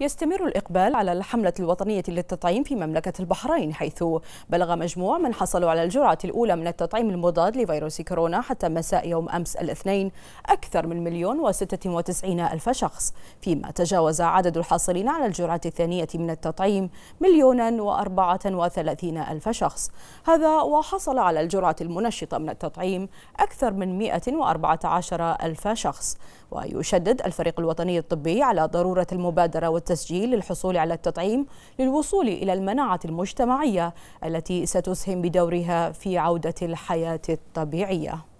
يستمر الإقبال على الحملة الوطنية للتطعيم في مملكة البحرين حيث بلغ مجموع من حصلوا على الجرعة الأولى من التطعيم المضاد لفيروس كورونا حتى مساء يوم أمس الاثنين أكثر من مليون وستة وتسعين ألف شخص فيما تجاوز عدد الحاصلين على الجرعة الثانية من التطعيم مليونا وأربعة وثلاثين ألف شخص هذا وحصل على الجرعة المنشطة من التطعيم أكثر من عشر ألف شخص ويشدد الفريق الوطني الطبي على ضرورة المبادرة والتسجيل للحصول على التطعيم للوصول إلى المناعة المجتمعية التي ستسهم بدورها في عودة الحياة الطبيعية